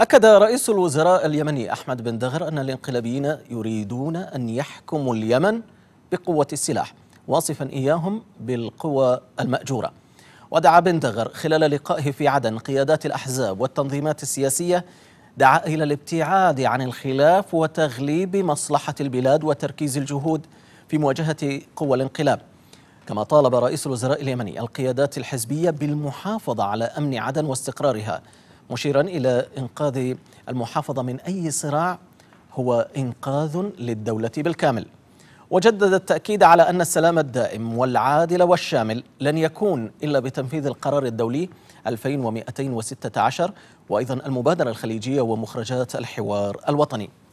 أكد رئيس الوزراء اليمني أحمد بن دغر أن الانقلابيين يريدون أن يحكموا اليمن بقوة السلاح واصفا إياهم بالقوى المأجورة ودعا بن دغر خلال لقائه في عدن قيادات الأحزاب والتنظيمات السياسية دعا إلى الابتعاد عن الخلاف وتغليب مصلحة البلاد وتركيز الجهود في مواجهة قوى الانقلاب كما طالب رئيس الوزراء اليمني القيادات الحزبية بالمحافظة على أمن عدن واستقرارها مشيرا إلى إنقاذ المحافظة من أي صراع هو إنقاذ للدولة بالكامل وجدد التأكيد على أن السلام الدائم والعادل والشامل لن يكون إلا بتنفيذ القرار الدولي 2216 وأيضا المبادرة الخليجية ومخرجات الحوار الوطني